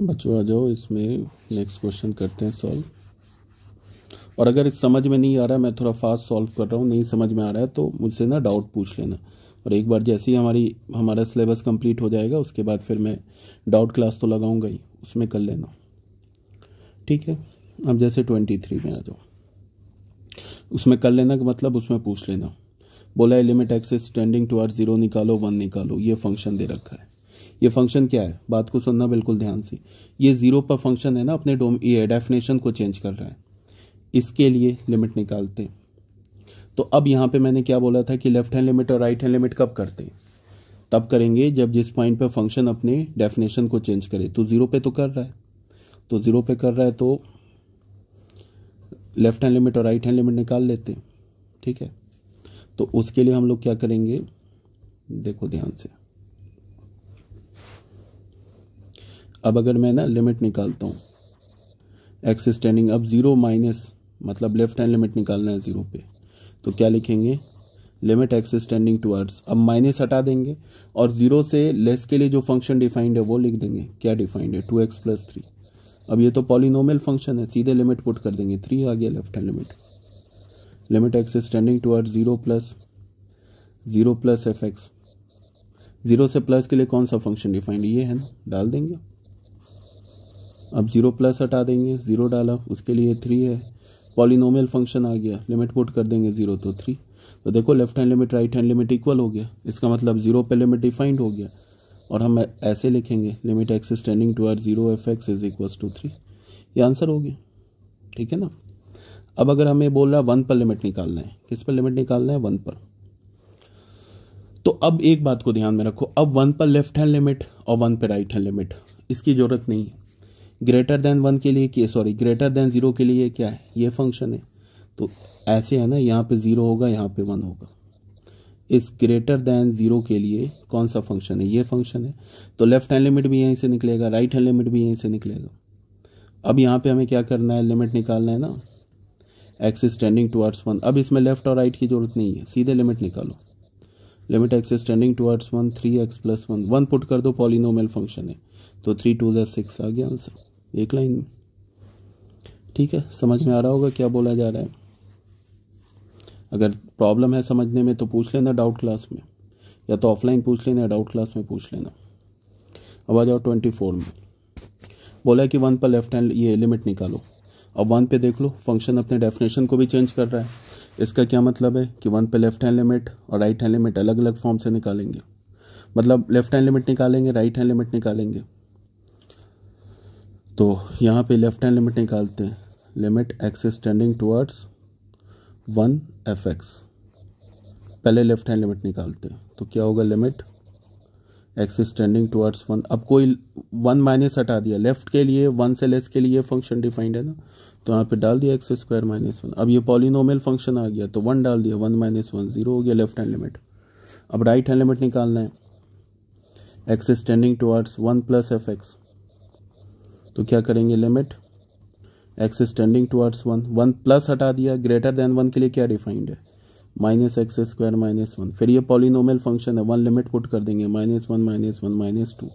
बच्चों आ जाओ इसमें नेक्स्ट क्वेश्चन करते हैं सॉल्व और अगर समझ में नहीं आ रहा है मैं थोड़ा फास्ट सॉल्व कर रहा हूँ नहीं समझ में आ रहा है तो मुझसे ना डाउट पूछ लेना और एक बार जैसे ही हमारी हमारा सिलेबस कंप्लीट हो जाएगा उसके बाद फिर मैं डाउट क्लास तो लगाऊंगा ही उसमें कर लेना ठीक है अब जैसे ट्वेंटी थ्री में आ जाओ उसमें कर लेना का मतलब उसमें पूछ लेना बोला है limit x tending towards zero निकालो वन निकालो ये फंक्शन दे रखा है ये फंक्शन क्या है बात को सुनना बिल्कुल ध्यान से ये जीरो पर फंक्शन है ना अपने डोम ये डेफिनेशन को चेंज कर रहा है इसके लिए लिमिट निकालते हैं तो अब यहाँ पे मैंने क्या बोला था कि लेफ्ट हैंड लिमिट और राइट हैंड लिमिट कब करते हैं तब करेंगे जब जिस पॉइंट पर फंक्शन अपने डेफिनेशन को चेंज करे तो ज़ीरो पे तो कर रहा है तो ज़ीरो पे कर रहा है तो लेफ्ट हैंड लिमिट और राइट हैंड लिमिट निकाल लेते हैं ठीक है तो उसके लिए हम लोग क्या करेंगे देखो ध्यान से अब अगर मैं ना लिमिट निकालता हूँ एक्स स्टैंडिंग अब ज़ीरो माइनस मतलब लेफ्ट हैंड लिमिट निकालना है ज़ीरो पे तो क्या लिखेंगे लिमिट एक्स स्टैंडिंग टूअर्ड्स अब माइनस हटा देंगे और ज़ीरो से लेस के लिए जो फंक्शन डिफाइंड है वो लिख देंगे क्या डिफाइंड है टू एक्स प्लस थ्री अब ये तो पॉलिनोमियल फंक्शन है सीधे लिमिट पुट कर देंगे थ्री आ गया left hand limit limit x standing towards zero plus zero plus F x zero से प्लस के लिए कौन सा फंक्शन डिफाइंड ये है ना डाल देंगे अब ज़ीरो प्लस हटा देंगे ज़ीरो डाला उसके लिए थ्री है पॉलिनोमियल फंक्शन आ गया लिमिट पुट कर देंगे ज़ीरो तो थ्री तो देखो left hand limit right hand limit equal हो गया इसका मतलब ज़ीरो पे लिमिट डिफाइंड हो गया और हम ऐसे लिखेंगे limit x standing two are zero F x is equals to three ये आंसर हो गया ठीक है ना अब अगर हमें बोल रहा है वन पर लिमिट निकालना है किस पर लिमिट निकालना है वन पर तो अब एक बात को ध्यान में रखो अब वन पर लेफ्ट हैंड लिमिट और वन पर राइट हैंड लिमिट इसकी ज़रूरत नहीं है ग्रेटर देन वन के लिए कि सॉरी ग्रेटर देन ज़ीरो के लिए क्या है ये फंक्शन है तो ऐसे है ना यहाँ पे ज़ीरो होगा यहाँ पे वन होगा इस ग्रेटर देन ज़ीरो के लिए कौन सा फंक्शन है ये फंक्शन है तो लेफ्ट हैंड लिमिट भी यहीं से निकलेगा राइट हैंड लिमिट भी यहीं से निकलेगा अब यहाँ पे हमें क्या करना है लिमिट निकालना है ना एक्स स्टैंडिंग टुवर्ड्स वन अब इसमें लेफ्ट और राइट की ज़रूरत नहीं है सीधे लिमिट निकालो limit x standing towards one three x plus one one put कर दो पॉलिनोमल फंक्शन है तो थ्री टू जै सिक्स आ गया आंसर एक लाइन ठीक है समझ में आ रहा होगा क्या बोला जा रहा है अगर प्रॉब्लम है समझने में तो पूछ लेना डाउट क्लास में या तो ऑफलाइन पूछ लेना डाउट क्लास में पूछ लेना अब आ जाओ ट्वेंटी फोर में बोला कि वन पर लेफ्ट हैंड ये लिमिट निकालो अब वन पे देख लो फंक्शन अपने डेफिनेशन को भी चेंज कर रहा है इसका क्या मतलब है कि वन पे लेफ्ट हैंड लिमिट और राइट हैंड लिमिट अलग अलग फॉर्म से निकालेंगे मतलब लेफ्ट हैंड लिमिट निकालेंगे राइट हैंड लिमिट निकालेंगे तो यहाँ पे लेफ्ट हैंड लिमिट निकालते हैं limit x tending towards towards one F x पहले लेफ्ट हैंड लिमिट निकालते हैं तो क्या होगा limit x tending towards towards one अब कोई वन माइनस हटा दिया लेफ्ट के लिए वन से लेस के लिए फंक्शन डिफाइंड है ना तो यहाँ पे डाल दिया एक्स स्क्वायर माइनस वन अब ये पॉलिनोमियल फंक्शन आ गया तो वन डाल दिया वन माइनस वन जीरो हो गया लेफ्ट हैंड लिमिट अब राइट हैंड लिमिट निकालना है x tending towards towards one plus F x तो क्या करेंगे limit x standing towards one one plus हटा दिया ग्रेटर देन वन के लिए क्या डिफाइंड है minus x square minus one फिर ये पॉलिनोमल फंक्शन है वन लिमिट पुट कर देंगे minus one minus one minus two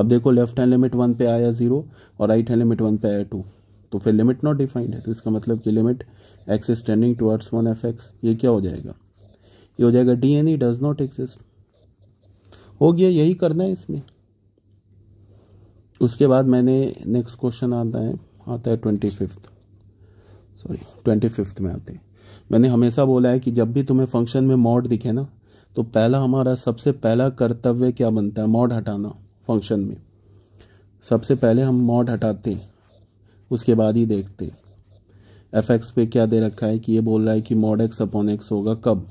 अब देखो लेफ्ट हैंड लिमिट वन पे आया जीरो और राइट हैंड लिमिट वन पे आया टू तो फिर लिमिट नॉट डिफाइंड है तो इसका मतलब कि limit x standing towards one F x ये क्या हो जाएगा ये हो जाएगा D N E does not exist हो गया यही करना है इसमें उसके बाद मैंने नेक्स्ट क्वेश्चन आता है आता है twenty fifth sorry twenty fifth में आते हैं मैंने हमेशा बोला है कि जब भी तुम्हें फंक्शन में मॉड दिखे ना तो पहला हमारा सबसे पहला कर्तव्य क्या बनता है मॉड हटाना फंक्शन में सबसे पहले हम मॉड हटाते हैं उसके बाद ही देखते एफ एक्स पे क्या दे रखा है कि ये बोल रहा है कि मॉड एक्स अपॉन एक्स होगा कब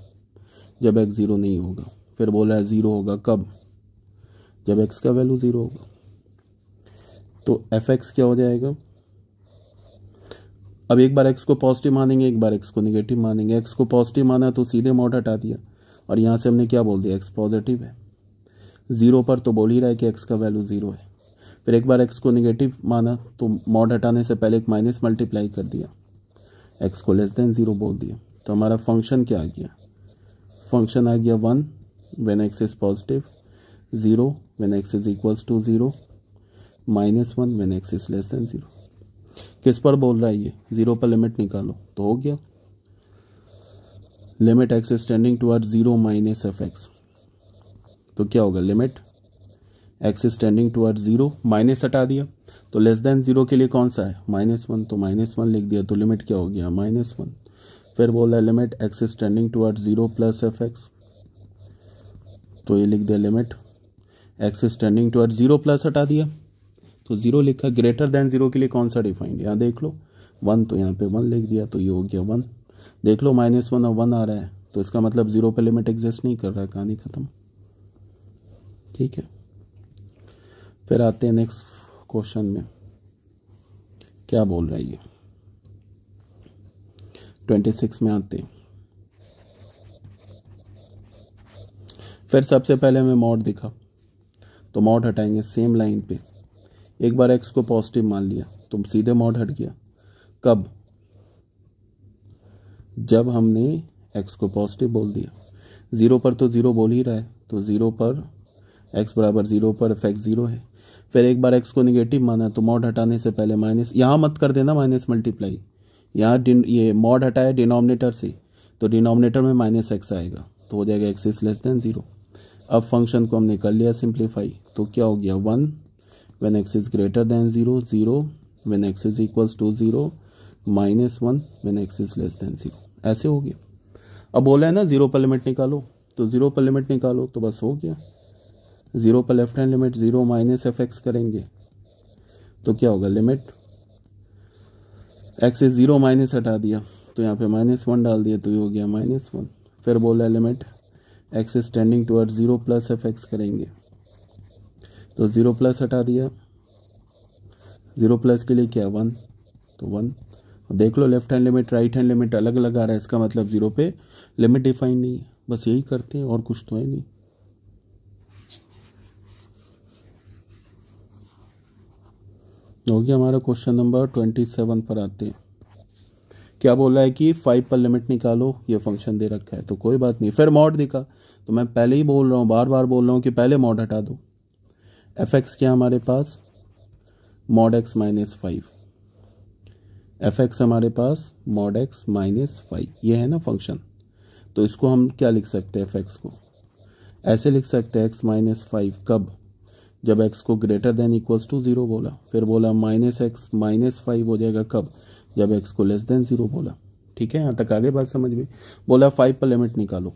जब एक्स ज़ीरो नहीं होगा फिर बोल रहा है ज़ीरो होगा कब जब एक्स का वैल्यू ज़ीरो होगा तो एफ एक्स क्या हो जाएगा अब एक बार एक्स को पॉजिटिव मानेंगे एक बार एक्स को निगेटिव मानेंगे एक्स को पॉजिटिव माना तो सीधे मोड हटा दिया और यहाँ से हमने क्या बोल दिया एक्स पॉजिटिव है ज़ीरो पर तो बोल ही रहा है कि एक्स का वैल्यू ज़ीरो है फिर एक बार एक्स को निगेटिव माना तो मॉड हटाने से पहले एक माइनस मल्टीप्लाई कर दिया एक्स को लेस देन ज़ीरो बोल दिया तो हमारा फंक्शन क्या आ गया फंक्शन आ गया one when x is positive zero when x is equals to zero minus one when x is less than zero किस पर बोल रहा है ये ज़ीरो पर लिमिट निकालो तो हो गया limit x standing to zero minus F x तो क्या होगा limit x standing to zero minus हटा दिया तो लेस देन ज़ीरो के लिए कौन सा है माइनस वन तो माइनस वन लिख दिया तो लिमिट क्या हो गया माइनस वन फिर बोल रहा है limit x standing two are zero plus F x तो ये लिख दिया limit x standing to zero plus हटा दिया तो ज़ीरो लिखा ग्रेटर देन ज़ीरो के लिए कौन सा डिफाइंड यहाँ देख लो वन तो यहाँ पे वन लिख दिया तो ये हो गया वन देख लो माइनस वन और वन आ रहा है तो इसका मतलब ज़ीरो पे लिमिट एग्जिस्ट नहीं कर रहा है कहानी ख़त्म ठीक है फिर आते हैं नेक्स्ट क्वेश्चन में क्या बोल रहा है ये ट्वेंटी सिक्स में आते हैं फिर सबसे पहले हमें मॉड दिखा तो मॉड हटाएंगे सेम लाइन पे एक बार एक्स को पॉजिटिव मान लिया तो सीधे मॉड हट गया कब जब हमने एक्स को पॉजिटिव बोल दिया ज़ीरो पर तो ज़ीरो बोल ही रहा है तो ज़ीरो पर एक्स बराबर ज़ीरो पर एफ एक्स ज़ीरो है फिर एक बार एक्स को निगेटिव माना तो मॉड हटाने से पहले माइनस यहाँ मत कर देना माइनस मल्टीप्लाई यहाँ ये मॉड हटाया डिनोमिनेटर से तो डिनोमिनेटर में माइनस एक्स आएगा तो हो जाएगा x is less than zero अब फंक्शन को हमने कर लिया सिंप्लीफाई तो क्या हो गया one when x is greater than 0 0 when x is equals to 0 minus one when x is less than zero ऐसे हो गया अब बोला है ना जीरो पर लिमिट निकालो तो जीरो पर लिमिट निकालो तो बस हो गया जीरो पर left hand limit zero minus F x करेंगे तो क्या होगा limit x is zero minus हटा दिया तो यहाँ पे माइनस वन डाल दिया तो ये हो गया माइनस वन फिर बोला limit x is tending toward zero plus F x करेंगे तो ज़ीरो प्लस हटा दिया ज़ीरो प्लस के लिए क्या वन तो वन देख लो left hand limit right hand limit अलग अलग आ रहा है इसका मतलब ज़ीरो पे लिमिट डिफाइन नहीं है बस यही करते हैं और कुछ तो है नहीं हो गया हमारा क्वेश्चन नंबर ट्वेंटी सेवन पर आते हैं क्या बोला है कि फाइव पर लिमिट निकालो ये फंक्शन दे रखा है तो कोई बात नहीं फिर मॉड दिखा तो मैं पहले ही बोल रहा हूँ बार बार बोल रहा हूँ कि पहले मॉड हटा दो एफ एक्स क्या हमारे पास mod x minus five f x हमारे पास मॉड एक्स माइनस फाइव ये है ना फंक्शन तो इसको हम क्या लिख सकते हैं एफ एक्स को ऐसे लिख सकते हैं एक्स माइनस फाइव कब जब एक्स को greater than equals to zero बोला फिर बोला माइनस एक्स माइनस फाइव हो जाएगा कब जब एक्स को लेस देन ज़ीरो बोला ठीक है यहाँ तक आगे बात समझ में बोला फाइव पर लिमिट निकालो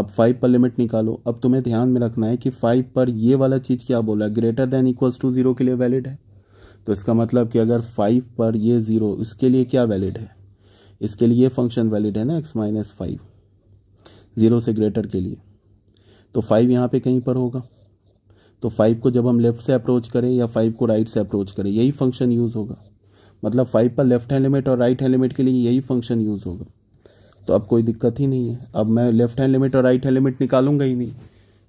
अब फाइव पर लिमिट निकालो अब तुम्हें ध्यान में रखना है कि फाइव पर ये वाला चीज़ क्या बोला greater than equals to zero के लिए वैलिड है तो इसका मतलब कि अगर फाइव पर ये ज़ीरो इसके लिए क्या वैलिड है इसके लिए फंक्शन वैलिड है ना एक्स माइनस फाइव ज़ीरो से ग्रेटर के लिए तो फाइव यहाँ पे कहीं पर होगा तो फाइव को जब हम लेफ़्ट से अप्रोच करें या फाइव को राइट से अप्रोच करें यही फंक्शन यूज़ होगा मतलब फाइव पर लेफ्ट हैंड लिमिट और राइट हैंड लिमिट के लिए यही फंक्शन यूज़ होगा तो अब कोई दिक्कत ही नहीं है अब मैं लेफ्ट हैंड लिमिट और राइट हैंड लिमिट निकालूंगा ही नहीं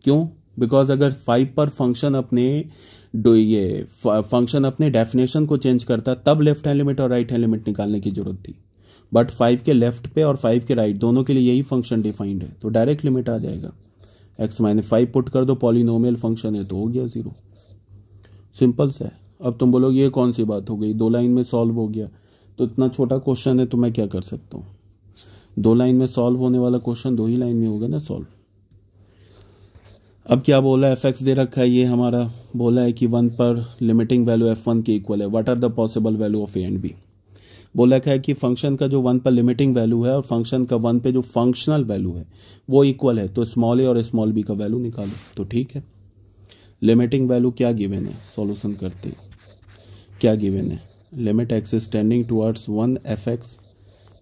क्यों बिकॉज अगर फाइव पर फंक्शन अपने ये फंक्शन अपने डेफिनेशन को चेंज करता तब लेफ्ट हैंड लिमिट और राइट हैंड लिमिट निकालने की जरूरत थी बट फाइव के लेफ्ट पे और फाइव के राइट right, दोनों के लिए यही फंक्शन डिफाइंड है तो डायरेक्ट लिमिट आ जाएगा एक्स माइनस फाइव पुट कर दो पॉलिनोमियल फंक्शन है तो हो गया जीरो सिंपल सा है अब तुम बोलोगे ये कौन सी बात हो गई दो लाइन में सॉल्व हो गया तो इतना छोटा क्वेश्चन है तो मैं क्या कर सकता हूँ दो लाइन में सॉल्व होने वाला क्वेश्चन दो ही लाइन में होगा ना सॉल्व अब क्या बोला एफ एक्स दे रखा है ये हमारा बोला है कि वन पर लिमिटिंग वैल्यू एफ वन के इक्वल है what are the possible value of a and b बोला क्या है कि फंक्शन का जो वन पर लिमिटिंग वैल्यू है और फंक्शन का वन पे जो फंक्शनल वैल्यू है वो इक्वल है तो स्मॉल ए और स्मॉल बी का वैल्यू निकालो तो ठीक है लिमिटिंग वैल्यू क्या गिवेन है सोल्यूशन करते क्या गिवेन है limit x tending towards one F x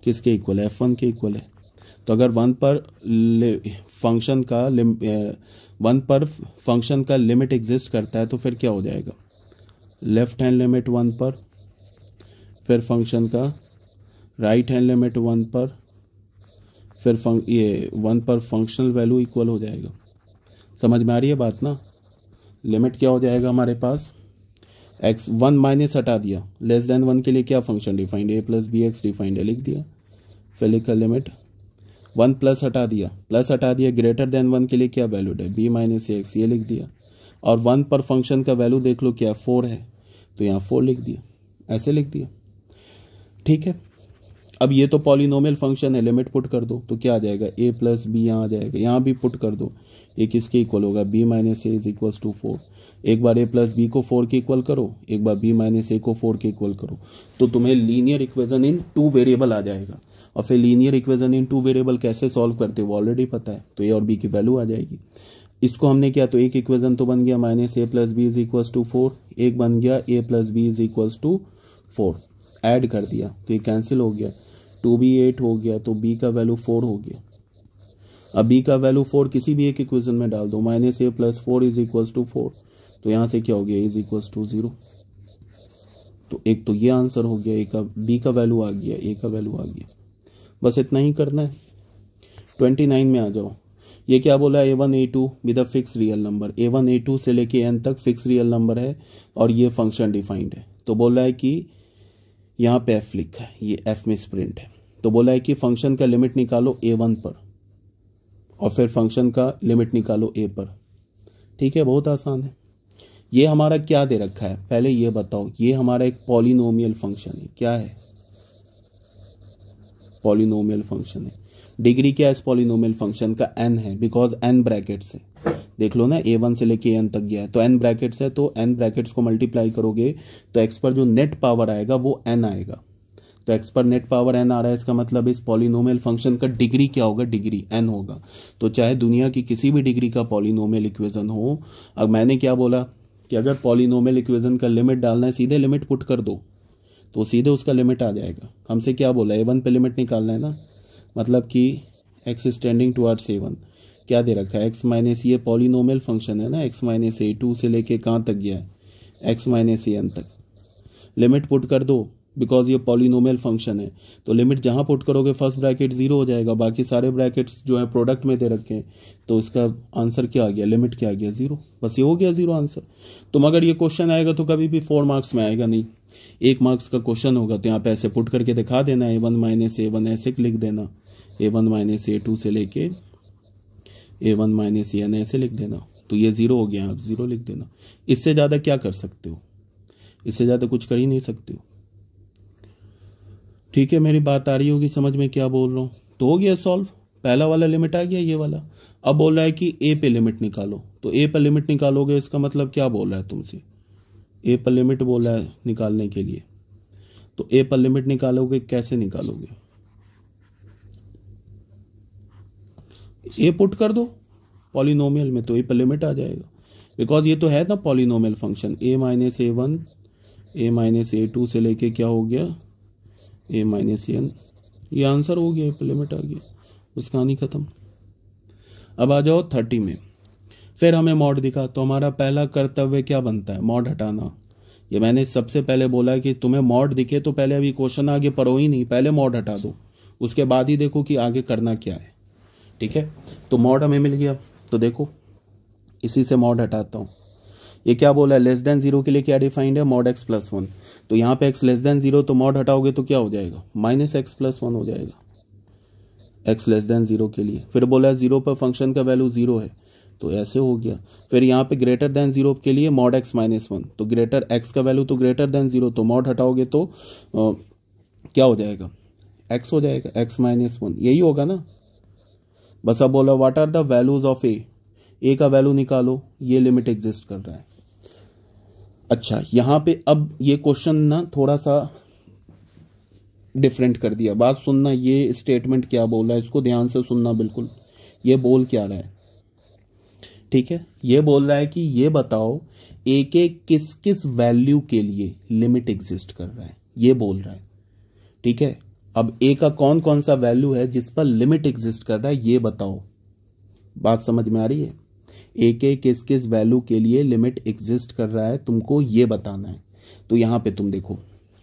किसके इक्वल है एफ वन के इक्वल है तो अगर वन पर फंक्शन का वन पर फंक्शन का लिमिट एग्जिस्ट करता है तो फिर क्या हो जाएगा लेफ्ट हैंड लिमिट वन पर फिर फंक्शन का राइट हैंड लिमिट वन पर फिर ये वन पर फंक्शनल वैल्यू इक्वल हो जाएगा समझ में आ रही है बात ना लिमिट क्या हो जाएगा हमारे पास एक्स वन माइनस हटा दिया लेस देन वन के लिए क्या function defined a plus b x defined है लिख दिया फिर लिखा लिमिट वन प्लस हटा दिया प्लस हटा दिया ग्रेटर देन वन के लिए क्या वैल्यू है बी माइनस ए एक्स ये लिख दिया और वन पर फंक्शन का वैल्यू देख लो क्या फोर है तो यहाँ फोर लिख दिया ऐसे लिख दिया ठीक है अब ये तो पॉलिनोमियल फंक्शन है लिमिट पुट कर दो तो क्या आ जाएगा ए प्लस बी यहाँ आ जाएगा यहाँ भी पुट कर दो ये किसके इक्वल होगा b minus a is equal to four एक बार ए प्लस बी को फोर के इक्वल करो एक बार बी माइनस ए को फोर के इक्वल करो तो तुम्हें linear equation in two variable आ जाएगा और फिर linear equation in two variable कैसे सॉल्व करते हो ऑलरेडी पता है तो ए और बी की वैल्यू आ जाएगी इसको हमने क्या तो एक इक्वेजन तो बन गया minus a plus b is equal to four एक बन गया a plus b is equal to four add कर दिया तो ये कैंसिल हो गया टू बी एट हो गया तो बी का वैल्यू फोर हो गया अब बी का वैल्यू फोर किसी भी एक इक्वेशन में डाल दो minus a plus four is equal to four तो यहां से क्या हो गया इज इक्वल टू जीरो तो एक तो ये आंसर हो गया ए का बी का वैल्यू आ गया ए का वैल्यू आ गया बस इतना ही करना है ट्वेंटी नाइन में आ जाओ ये क्या बोला a one a two with a fix real number a one a two से लेके एन तक फिक्स रियल नंबर है और ये फंक्शन डिफाइंड है तो बोला है कि यहाँ पे एफ लिखा है ये एफ में स्प्रिंट है तो बोला है कि फंक्शन का लिमिट निकालो ए वन पर और फिर फंक्शन का लिमिट निकालो ए पर ठीक है बहुत आसान है ये हमारा क्या दे रखा है पहले ये बताओ ये हमारा एक पॉलिनोमियल फंक्शन है क्या है पॉलिनोमियल फंक्शन है डिग्री क्या है इस पॉलिनोमियल फंक्शन का एन है बिकॉज एन ब्रैकेट से देख लो ना ए वन से लेके एन तक गया है तो एन ब्रैकेट्स है तो एन ब्रैकेट्स को मल्टीप्लाई करोगे तो एक्स पर जो नेट पावर आएगा वो एन आएगा तो एक्स पर नेट पावर एन आ रहा है इसका मतलब इस पॉलिनोमियल फंक्शन का डिग्री क्या होगा डिग्री एन होगा तो चाहे दुनिया की किसी भी डिग्री का पॉलिनोमियल इक्वेजन हो अब मैंने क्या बोला कि अगर पॉलिनोमियल इक्वेजन का लिमिट डालना है सीधे लिमिट पुट कर दो तो सीधे उसका लिमिट आ जाएगा हमसे क्या बोला ए वन पे लिमिट निकालना है ना मतलब कि x standing towards a one क्या दे रखा है एक्स माइनस ये पॉलिनोमियल फंक्शन है ना एक्स माइनस ए टू से लेके कहाँ तक गया है एक्स माइनस ए एन तक लिमिट पुट कर दो बिकॉज ये पॉलिनोमियल फंक्शन है तो लिमिट जहाँ पुट करोगे फर्स्ट ब्रैकेट जीरो हो जाएगा बाकी सारे ब्रैकेट्स जो है प्रोडक्ट में दे रखे हैं तो इसका आंसर क्या आ गया लिमिट क्या आ गया जीरो बस ये हो गया जीरो आंसर तो मगर ये क्वेश्चन आएगा तो कभी भी फोर मार्क्स में आएगा नहीं एक मार्क्स का क्वेश्चन होगा तो यहाँ पे ऐसे पुट करके दिखा देना a one minus a one ऐसे लिख देना a one minus a two से लेके ए वन माइनस एन ऐसे लिख देना तो ये ज़ीरो हो गया आप ज़ीरो लिख देना इससे ज़्यादा क्या कर सकते हो इससे ज़्यादा कुछ कर ही नहीं सकते हो ठीक है मेरी बात आ रही होगी समझ में क्या बोल रहा हूँ तो हो गया सॉल्व पहला वाला लिमिट आ गया ये वाला अब बोल रहा है कि ए पे लिमिट निकालो तो ए पर लिमिट निकालोगे इसका मतलब क्या बोल रहा है तुमसे ए पर लिमिट बोल रहा है निकालने के लिए तो ए पर लिमिट निकालोगे कैसे निकालोगे ए पुट कर दो पॉलिनोमियल में तो ए पर लिमिट आ जाएगा बिकॉज ये तो है ना polynomial function a minus a one a minus a two से लेके क्या हो गया ए माइनस एन ये आंसर हो गया लिमिट आ गया बस कहानी ख़त्म अब आ जाओ थर्टी में फिर हमें मॉड दिखा तो हमारा पहला कर्तव्य क्या बनता है मॉड हटाना ये मैंने सबसे पहले बोला कि तुम्हें मॉड दिखे तो पहले अभी क्वेश्चन आगे पढ़ो ही नहीं पहले मॉड हटा दो उसके बाद ही देखो कि आगे करना क्या है ठीक है तो मॉड हमें मिल गया तो देखो इसी से मॉड हटाता हूँ ये क्या बोला है लेस देन जीरो के लिए क्या डिफाइंड है मॉड एक्स प्लस वन तो यहाँ पे एक्स लेस देन जीरो तो मॉड हटाओगे तो क्या हो जाएगा माइनस एक्स प्लस वन हो जाएगा एक्स लेस देन जीरो के लिए फिर बोला है जीरो पर फंक्शन का वैल्यू जीरो है तो ऐसे हो गया फिर यहाँ पे ग्रेटर देन जीरो के लिए मॉड एक्स माइनस वन तो ग्रेटर एक्स का वैल्यू तो ग्रेटर देन जीरो तो मॉड हटाओगे तो आ, क्या हो जाएगा एक्स हो जाएगा एक्स माइनस वन यही होगा ना बस अब बोला what are the values of a a का वैल्यू निकालो ये लिमिट एग्जिस्ट कर रहा है अच्छा यहाँ पे अब ये क्वेश्चन ना थोड़ा सा डिफरेंट कर दिया बात सुनना ये स्टेटमेंट क्या बोल रहा है इसको ध्यान से सुनना बिल्कुल ये बोल क्या रहा है ठीक है ये बोल रहा है कि ये बताओ ए के किस किस वैल्यू के लिए लिमिट एग्जिस्ट कर रहा है ये बोल रहा है ठीक है अब ए का कौन कौन सा वैल्यू है जिस पर लिमिट एग्जिस्ट कर रहा है ये बताओ बात समझ में आ रही है एक एक किस किस वैल्यू के लिए लिमिट एग्जिस्ट कर रहा है तुमको ये बताना है तो यहाँ पे तुम देखो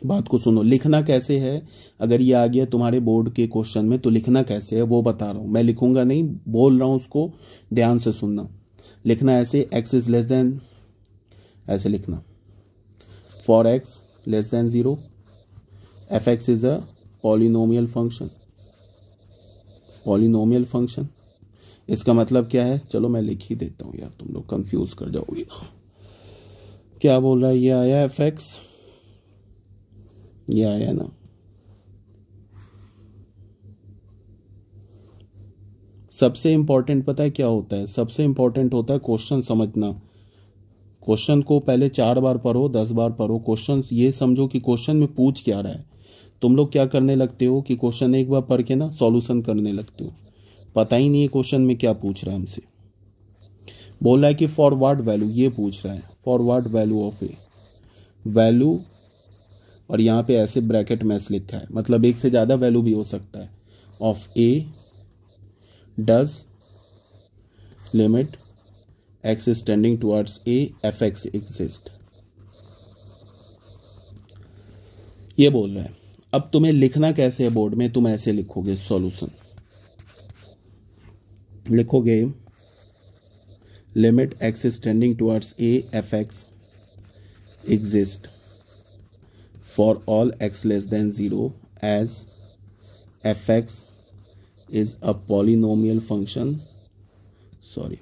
बात को सुनो लिखना कैसे है अगर ये आ गया तुम्हारे बोर्ड के क्वेश्चन में तो लिखना कैसे है वो बता रहा हूँ मैं लिखूंगा नहीं बोल रहा हूँ उसको ध्यान से सुनना लिखना ऐसे एक्स इज लेस देन ऐसे लिखना for x less than zero F x is a polynomial function polynomial function इसका मतलब क्या है चलो मैं लिख ही देता हूँ यार तुम लोग कंफ्यूज कर जाओगे क्या बोल रहा है ये आया एफ एक्स ये आया ना सबसे इंपॉर्टेंट पता है क्या होता है सबसे इंपॉर्टेंट होता है क्वेश्चन समझना क्वेश्चन को पहले चार बार पढ़ो दस बार पढ़ो क्वेश्चन ये समझो कि क्वेश्चन में पूछ क्या रहा है तुम लोग क्या करने लगते हो कि क्वेश्चन एक बार पढ़ के ना सॉल्यूशन करने लगते हो पता ही नहीं है क्वेश्चन में क्या पूछ रहा है हमसे बोल रहा है कि फॉरवर्ड वैल्यू ये पूछ रहा है for what value of a value और यहाँ पे ऐसे ब्रैकेट में ऐसे लिखा है मतलब एक से ज़्यादा वैल्यू भी हो सकता है of a does limit x standing towards a f x exist ये बोल रहा है अब तुम्हें लिखना कैसे है बोर्ड में तुम ऐसे लिखोगे सॉल्यूशन लिखोगे limit x is tending towards a f x exist for all x less than zero as f x is a polynomial function sorry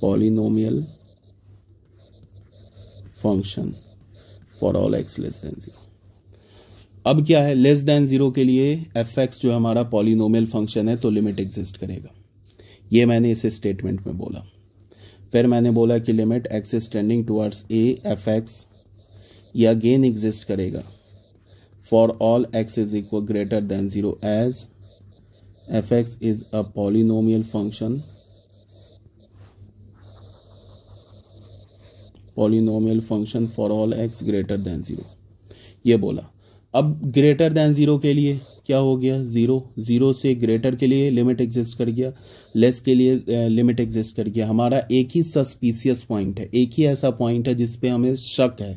polynomial function for all x less than zero अब क्या है less than zero के लिए F x जो हमारा polynomial function है तो limit exist करेगा ये मैंने इसे स्टेटमेंट में बोला फिर मैंने बोला कि limit x is tending towards a f x again exist करेगा for all x is equal greater than zero as f x is a polynomial function polynomial function for all x greater than zero ये बोला अब greater than zero के लिए क्या हो गया zero zero से ग्रेटर के लिए लिमिट एग्जिस्ट कर गया लेस के लिए लिमिट uh, एग्जिस्ट कर गया हमारा एक ही सस्पीसियस पॉइंट है एक ही ऐसा पॉइंट है जिसपे हमें शक है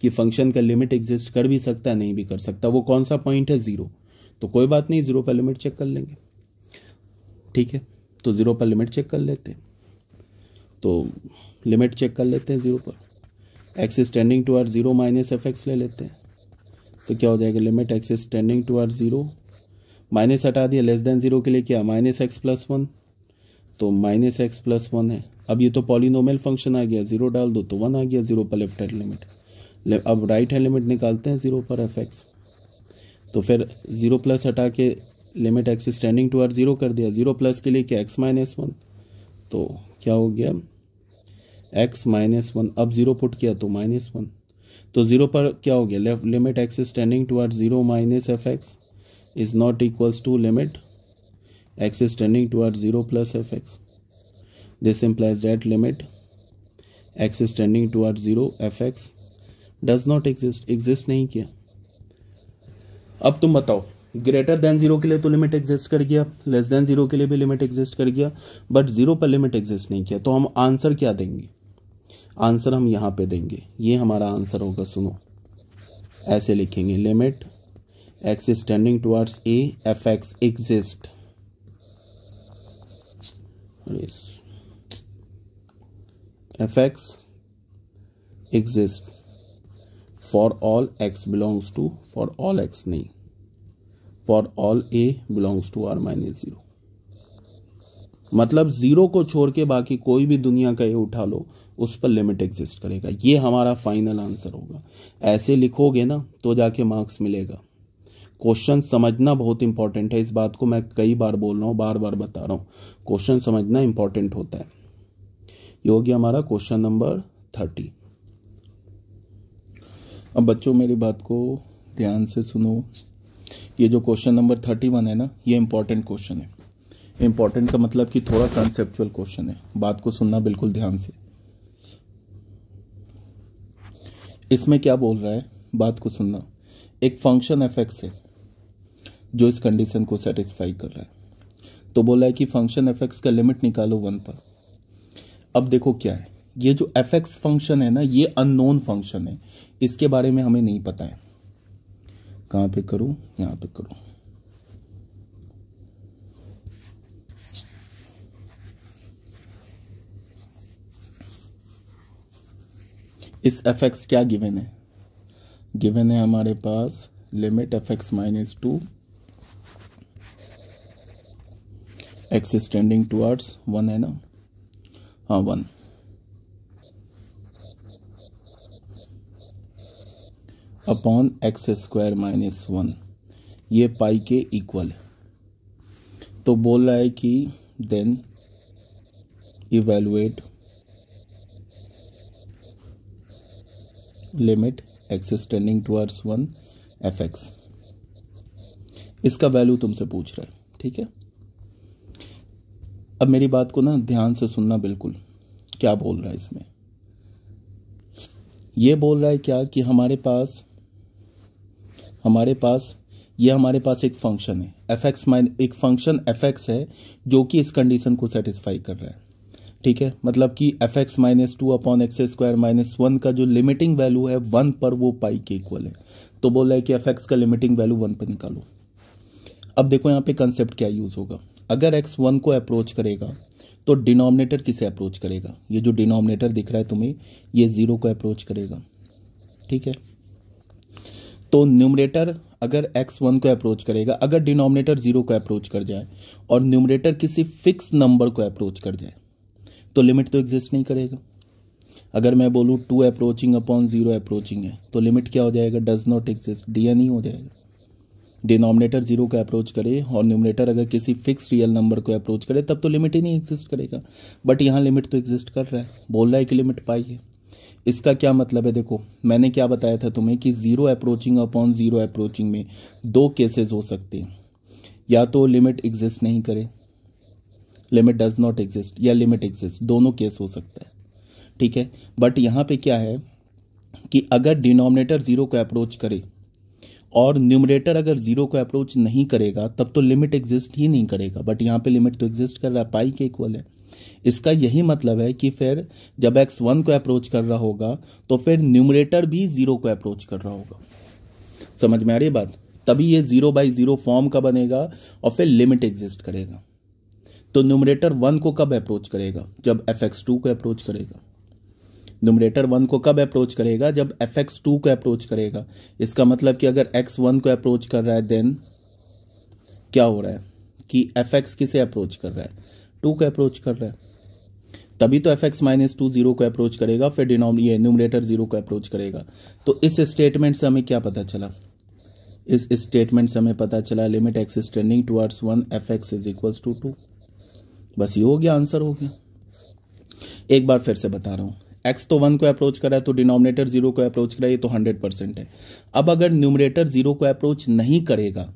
कि फंक्शन का लिमिट एग्जिस्ट कर भी सकता नहीं भी कर सकता वो कौन सा पॉइंट है ज़ीरो तो कोई बात नहीं ज़ीरो पर लिमिट चेक कर लेंगे ठीक है तो ज़ीरो पर लिमिट चेक कर लेते हैं तो लिमिट चेक कर लेते हैं ज़ीरो पर x standing two are zero minus F x ले लेते हैं तो क्या हो जाएगा limit x is tending to are zero minus हटा दिया लेस देन ज़ीरो के लिए क्या माइनस एक्स प्लस वन तो माइनस एक्स प्लस वन है अब ये तो पॉलिनोमियल फंक्शन आ गया ज़ीरो डाल दो तो वन आ गया ज़ीरो पर लेफ्ट हैंड लिमिट अब राइट हैंड लिमिट निकालते हैं ज़ीरो पर एफ एक्स तो फिर ज़ीरो प्लस हटा के limit x standing two are zero कर दिया ज़ीरो प्लस के लिए क्या एक्स माइनस वन तो क्या हो गया एक्स माइनस वन अब ज़ीरो पुट किया तो माइनस वन तो ज़ीरो पर क्या हो गया left limit x is tending toward zero minus F x is not equals to limit x is tending toward zero plus F x this implies that limit x is tending toward zero F x does not exist exist नहीं किया अब तुम बताओ greater than zero के लिए तो limit exist कर गया लेस देन जीरो के लिए भी लिमिट एग्जिस्ट कर गया बट जीरो पर लिमिट एग्जिस्ट नहीं किया तो हम आंसर क्या देंगे आंसर हम यहाँ पे देंगे ये हमारा आंसर होगा सुनो ऐसे लिखेंगे limit x standing towards a f x exist f x exist for all x belongs to for all x नहीं for all a belongs to r minus zero मतलब जीरो को छोड़ के बाकी कोई भी दुनिया का ए उठा लो उस पर लिमिट एग्जिस्ट करेगा ये हमारा फाइनल आंसर होगा ऐसे लिखोगे ना तो जाके मार्क्स मिलेगा क्वेश्चन समझना बहुत इंपॉर्टेंट है इस बात को मैं कई बार बोल रहा हूँ बार बार बता रहा हूँ क्वेश्चन समझना इंपॉर्टेंट होता है ये हो गया हमारा क्वेश्चन नंबर थर्टी अब बच्चों मेरी बात को ध्यान से सुनो ये जो क्वेश्चन नंबर थर्टी वन है ना ये इंपॉर्टेंट क्वेश्चन है इंपॉर्टेंट का मतलब कि थोड़ा कंसेप्चुअल क्वेश्चन है बात को सुनना बिल्कुल ध्यान से इसमें क्या बोल रहा है बात को सुनना एक फंक्शन एफ एक्स है जो इस कंडीशन को सेटिस्फाई कर रहा है तो बोला है कि फंक्शन एफ एक्स का लिमिट निकालो वन पर अब देखो क्या है ये जो एफ एक्स फंक्शन है ना ये अननोन फंक्शन है इसके बारे में हमें नहीं पता है कहाँ पे करूँ यहाँ पे करूँ इस एफ एक्स क्या गिवन है गिवन है हमारे पास limit f x minus two x standing towards one है ना हाँ one upon x square minus one ये पाई के इक्वल है तो बोल रहा है कि then evaluate limit x is tending towards one F x इसका वैल्यू तुमसे पूछ रहा है ठीक है अब मेरी बात को ना ध्यान से सुनना बिल्कुल क्या बोल रहा है इसमें ये बोल रहा है क्या कि हमारे पास हमारे पास ये हमारे पास एक फंक्शन है एफ एक्स माइन एक फंक्शन एफ एक्स है जो कि इस कंडीशन को सेटिस्फाई कर रहा है ठीक है मतलब कि f x minus two upon x square minus one का जो लिमिटिंग वैल्यू है वन पर वो पाई के इक्वल है तो बोला है कि एफ एक्स का लिमिटिंग वैल्यू वन पर निकालो अब देखो यहाँ पे कंसेप्ट क्या यूज़ होगा अगर एक्स वन को अप्रोच करेगा तो डिनोमिनेटर किसे अप्रोच करेगा ये जो डिनोमिनेटर दिख रहा है तुम्हें ये ज़ीरो को अप्रोच करेगा ठीक है तो न्यूमरेटर अगर एक्स वन को अप्रोच करेगा अगर डिनोमिनेटर ज़ीरो को अप्रोच कर जाए और न्यूमरेटर किसी फिक्स नंबर को अप्रोच कर जाए तो लिमिट तो एग्जिस्ट नहीं करेगा अगर मैं बोलूँ two approaching upon zero approaching है तो लिमिट क्या हो जाएगा does not exist d n ही हो जाएगा डिनोमिनेटर जीरो को अप्रोच करे और न्यूमिनेटर अगर किसी फिक्स रियल नंबर को अप्रोच करे तब तो लिमिट ही नहीं एग्जिस्ट करेगा बट यहाँ लिमिट तो एग्जिस्ट कर रहा है बोल रहा है कि लिमिट पाई है इसका क्या मतलब है देखो मैंने क्या बताया था तुम्हें कि zero approaching upon zero approaching में दो केसेस हो सकते हैं या तो लिमिट एग्जिस्ट नहीं करे लिमिट डज नॉट एग्जिस्ट या लिमिट एग्जिस्ट दोनों केस हो सकता है ठीक है बट यहाँ पे क्या है कि अगर डिनोमिनेटर ज़ीरो को अप्रोच करे और न्यूमरेटर अगर ज़ीरो को अप्रोच नहीं करेगा तब तो लिमिट एग्जिस्ट ही नहीं करेगा बट यहाँ पे लिमिट तो एग्जिस्ट कर रहा है पाई के इक्वल है इसका यही मतलब है कि फिर जब एक्स वन को अप्रोच कर रहा होगा तो फिर न्यूमरेटर भी ज़ीरो को अप्रोच कर रहा होगा समझ में आ रही बात तभी ये ज़ीरो बाई ज़ीरो फॉर्म का बनेगा और फिर लिमिट एग्जिस्ट करेगा तो न्यूमरेटर वन को कब अप्रोच करेगा जब एफ एक्स टू को अप्रोच करेगा न्यूमरेटर वन को कब अप्रोच करेगा जब एफ एक्स टू को अप्रोच करेगा इसका मतलब कि अगर एक्स वन को अप्रोच कर रहा है देन क्या हो रहा है कि एफ एक्स किसे अप्रोच कर रहा है टू को अप्रोच कर रहा है तभी तो f x minus two zero को अप्रोच करेगा फिर डिनोम ये न्यूमरेटर जीरो को अप्रोच करेगा तो इस स्टेटमेंट से हमें क्या पता चला इस स्टेटमेंट से हमें पता चला limit x standing towards one F x is equals to two बस ये हो गया आंसर हो गया एक बार फिर से बता रहा हूँ एक्स तो वन को अप्रोच करा है तो डिनोमिनेटर जीरो को अप्रोच करा ये तो हंड्रेड परसेंट है अब अगर न्यूमरेटर जीरो को अप्रोच नहीं करेगा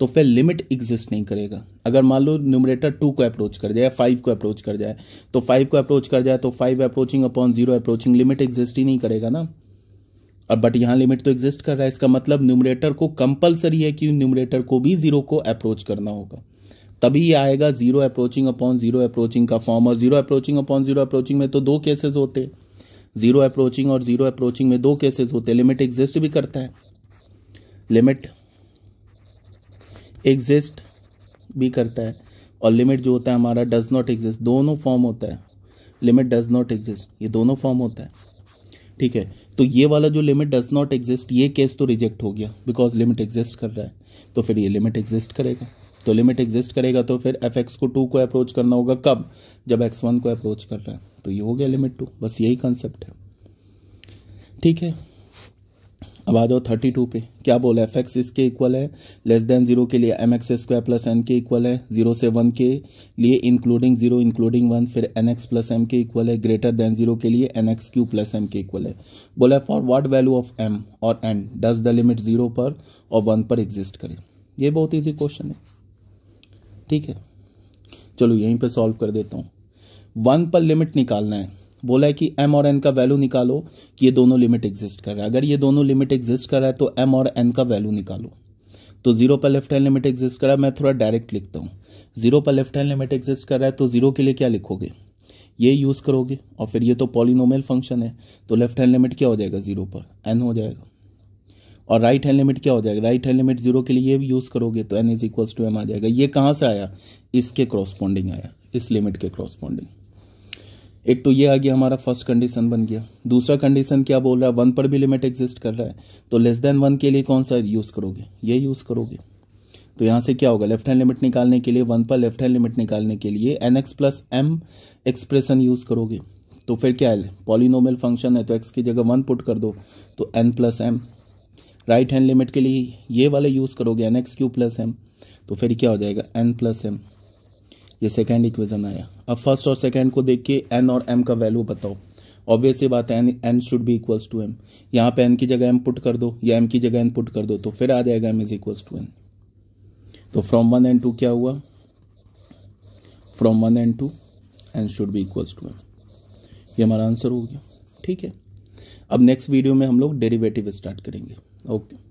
तो फिर लिमिट एग्जिस्ट नहीं करेगा अगर मान लो न्यूमरेटर टू को अप्रोच कर जाए फाइव को अप्रोच कर जाए तो फाइव को अप्रोच कर जाए तो five approaching upon zero approaching limit exist ही नहीं करेगा ना और बट यहाँ लिमिट तो एग्जिस्ट कर रहा है इसका मतलब न्यूमरेटर को कंपलसरी है कि न्यूमरेटर को भी जीरो को अप्रोच करना होगा तभी आएगा zero approaching upon zero approaching का फॉर्म और zero approaching upon zero approaching में तो दो केसेस होते जीरो अप्रोचिंग और जीरो अप्रोचिंग में दो केसेस होते लिमिट एग्जिस्ट भी करता है लिमिट एग्जिस्ट भी करता है और लिमिट जो होता है हमारा डज नॉट एग्जिस्ट दोनों फॉर्म होता है लिमिट डज नॉट एग्जिस्ट ये दोनों फॉर्म होता है ठीक है तो ये वाला जो लिमिट डज नॉट एग्जिस्ट ये केस तो रिजेक्ट हो गया बिकॉज लिमिट एग्जिस्ट कर रहा है तो फिर ये लिमिट एग्जिस्ट करेगा तो लिमिट एग्जिस्ट करेगा तो फिर एफ एक्स को टू को अप्रोच करना होगा कब जब एक्स वन को अप्रोच कर रहा है तो ये हो गया लिमिट टू बस यही कॉन्सेप्ट है ठीक है अब आ जाओ थर्टी टू पे क्या बोला एफ एक्स इसके इक्वल है लेस देन जीरो के लिए m x square plus n के इक्वल है जीरो से वन के लिए इंक्लूडिंग जीरो इंक्लूडिंग वन फिर एन एक्स प्लस एम के इक्वल है ग्रेटर देन जीरो के लिए n x q plus m के इक्वल है बोला for what value of m और n does the limit zero पर और वन पर एग्जिस्ट करे ये बहुत ईजी क्वेश्चन है ठीक है चलो यहीं पे सॉल्व कर देता हूँ वन पर लिमिट निकालना है बोला है कि m और n का वैल्यू निकालो कि ये दोनों लिमिट एग्जिस्ट कर रहा है अगर ये दोनों लिमिट एग्जिस्ट कर रहा है तो m और n का वैल्यू निकालो तो जीरो पर लेफ्ट हैंड लिमिट एग्जिस्ट कर रहा है मैं थोड़ा डायरेक्ट लिखता हूँ जीरो पर लेफ्ट हैंड लिमिट एग्जिस्ट कर रहा है तो जीरो के लिए क्या लिखोगे ये यूज़ करोगे और फिर ये तो पॉलिनोमियल फंक्शन है तो लेफ्ट हैंड लिमिट क्या हो जाएगा जीरो पर एन हो जाएगा और राइट हैंड लिमिट क्या हो जाएगा राइट हैंड लिमिट जीरो के लिए भी यूज़ करोगे तो n is equals to m आ जाएगा ये कहाँ से आया इसके क्रॉसपॉन्डिंग आया इस लिमिट के क्रॉसपॉन्डिंग एक तो ये आ गया हमारा फर्स्ट कंडीशन बन गया दूसरा कंडीशन क्या बोल रहा है वन पर भी लिमिट एग्जिस्ट कर रहा है तो लेस देन वन के लिए कौन सा यूज़ करोगे ये यूज़ करोगे तो यहाँ से क्या होगा लेफ्ट हैंड लिमिट निकालने के लिए वन पर लेफ्ट हैंड लिमिट निकालने के लिए n x plus m expression use करोगे तो फिर क्या है पॉलिनोमल फंक्शन है तो एक्स की जगह वन पुट कर दो तो n plus m right hand limit के लिए ये वाला यूज़ करोगे n x q plus m तो फिर क्या हो जाएगा एन प्लस एम ये सेकेंड इक्वेज़न आया अब फर्स्ट और सेकेंड को देख के एन और एम का वैल्यू बताओ ऑब्वियस ये बात है n n should be equals to m यहाँ पे एन की जगह एम पुट कर दो या एम की जगह एन पुट कर दो तो फिर आ जाएगा m is equals to n तो फ्रॉम वन एंड टू क्या हुआ from one and two n should be equals to m ये हमारा आंसर हो गया ठीक है अब नेक्स्ट वीडियो में हम लोग डेरिवेटिव स्टार्ट करेंगे Och